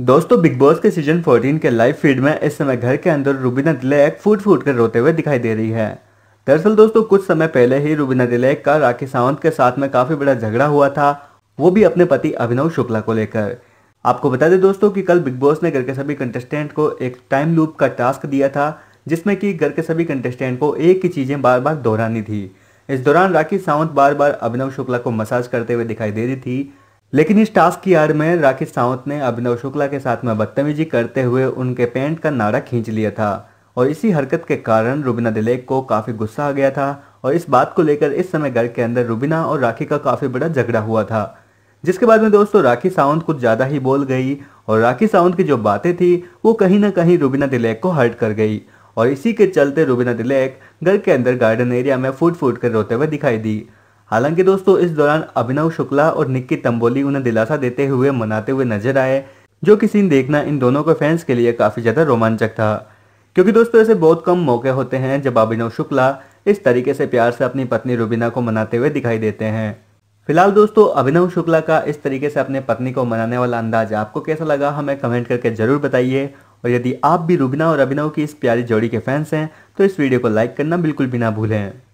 दोस्तों big boss के season 14 के लाइव फीड में इस समय घर के अंदर रूबीना दिलेक फूट फूट कर रोते हुए दिखाई दे रही है दरअसल दोस्तों कुछ समय पहले ही रूबीना दिलेक का राखी सावंत के साथ में काफी बड़ा झगड़ा हुआ था वो भी अपने पति अभिनव शुक्ला को लेकर आपको बता दें दोस्तों कि कल बिग बॉस ने घर के सभी कंटेस्टेंट को एक टाइम लूप का टास्क दिया था जिसमें कि घर के सभी कंटेस्टेंट को एक ही चीजें बार बार दोहरानी थी इस दौरान राखी सावंत बार बार अभिनव शुक्ला को मसाज करते हुए दिखाई दे रही थी लेकिन इस टास्क की आड़ में राकेश सावंत ने अभिनव शुक्ला के साथ में बदतमीजी करते हुए उनके पैंट का नारा खींच लिया था और इसी हरकत के कारण रुबीना दिलेक को काफ़ी गुस्सा आ गया था और इस बात को लेकर इस समय घर के अंदर रुबीना और राखी का काफ़ी बड़ा झगड़ा हुआ था जिसके बाद में दोस्तों राखी सावंत कुछ ज़्यादा ही बोल गई और राखी सावंत की जो बातें थी वो कहीं ना कहीं रुबीना दिलेक को हर्ट कर गई और इसी के चलते रुबीना दिलेक घर के अंदर गार्डन एरिया में फूट फूट कर रोते हुए दिखाई दी हालांकि दोस्तों इस दौरान अभिनव शुक्ला और निक्की तंबोली उन्हें दिलासा देते हुए मनाते हुए नजर आए जो कि सीन देखना इन दोनों के फैंस के लिए काफ़ी ज़्यादा रोमांचक था क्योंकि दोस्तों ऐसे बहुत कम मौके होते हैं जब अभिनव शुक्ला इस तरीके से प्यार से अपनी पत्नी रुबीना को मनाते हुए दिखाई देते हैं फिलहाल दोस्तों अभिनव शुक्ला का इस तरीके से अपने पत्नी को मनाने वाला अंदाज आपको कैसा लगा हमें कमेंट करके ज़रूर बताइए और यदि आप भी रुबीना और अभिनव की इस प्यारी जोड़ी के फैंस हैं तो इस वीडियो को लाइक करना बिल्कुल भी ना भूलें